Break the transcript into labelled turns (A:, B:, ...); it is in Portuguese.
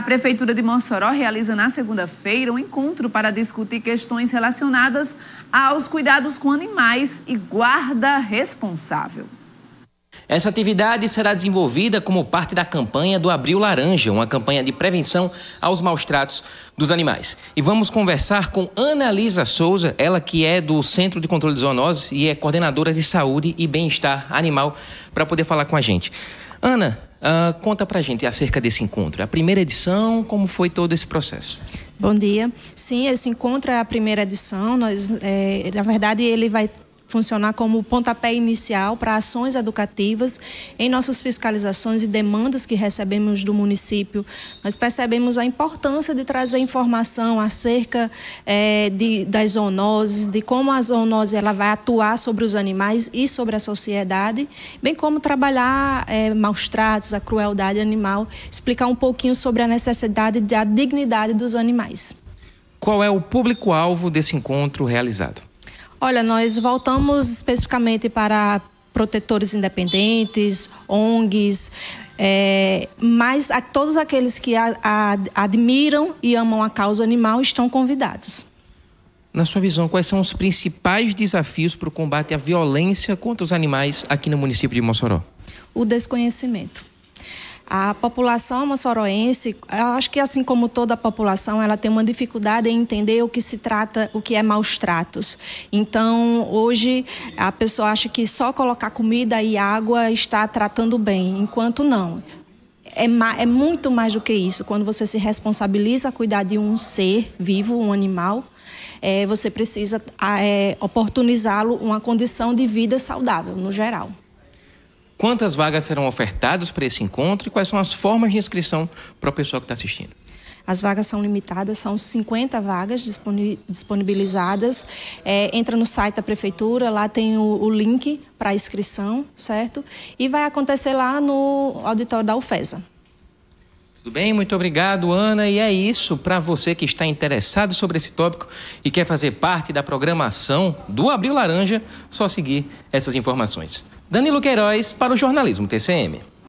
A: A Prefeitura de Mossoró realiza na segunda-feira um encontro para discutir questões relacionadas aos cuidados com animais e guarda responsável.
B: Essa atividade será desenvolvida como parte da campanha do Abril Laranja, uma campanha de prevenção aos maus tratos dos animais. E vamos conversar com Ana Lisa Souza, ela que é do Centro de Controle de Zoonoses e é coordenadora de Saúde e Bem-Estar Animal, para poder falar com a gente. Ana, Uh, conta a gente acerca desse encontro. É a primeira edição, como foi todo esse processo?
A: Bom dia. Sim, esse encontro é a primeira edição. Nós, é, na verdade, ele vai funcionar como pontapé inicial para ações educativas em nossas fiscalizações e demandas que recebemos do município. Nós percebemos a importância de trazer informação acerca é, de, das zoonoses, de como a zoonose ela vai atuar sobre os animais e sobre a sociedade, bem como trabalhar é, maus tratos, a crueldade animal, explicar um pouquinho sobre a necessidade da dignidade dos animais.
B: Qual é o público-alvo desse encontro realizado?
A: Olha, nós voltamos especificamente para protetores independentes, ONGs, é, mas a, todos aqueles que a, a, admiram e amam a causa animal estão convidados.
B: Na sua visão, quais são os principais desafios para o combate à violência contra os animais aqui no município de Mossoró?
A: O desconhecimento. A população moçoroense, eu acho que assim como toda a população, ela tem uma dificuldade em entender o que se trata, o que é maus tratos. Então, hoje, a pessoa acha que só colocar comida e água está tratando bem, enquanto não. É, é, muito mais do que isso. Quando você se responsabiliza a cuidar de um ser vivo, um animal, é, você precisa ah, é, oportunizá-lo uma condição de vida saudável, no geral.
B: Quantas vagas serão ofertadas para esse encontro e quais são as formas de inscrição para o pessoal que está assistindo?
A: As vagas são limitadas, são 50 vagas disponibilizadas. É, entra no site da prefeitura, lá tem o, o link para inscrição, certo? E vai acontecer lá no auditório da UFESA.
B: Tudo bem? Muito obrigado, Ana. E é isso para você que está interessado sobre esse tópico e quer fazer parte da programação do Abril Laranja, só seguir essas informações. Danilo Queiroz para o Jornalismo TCM.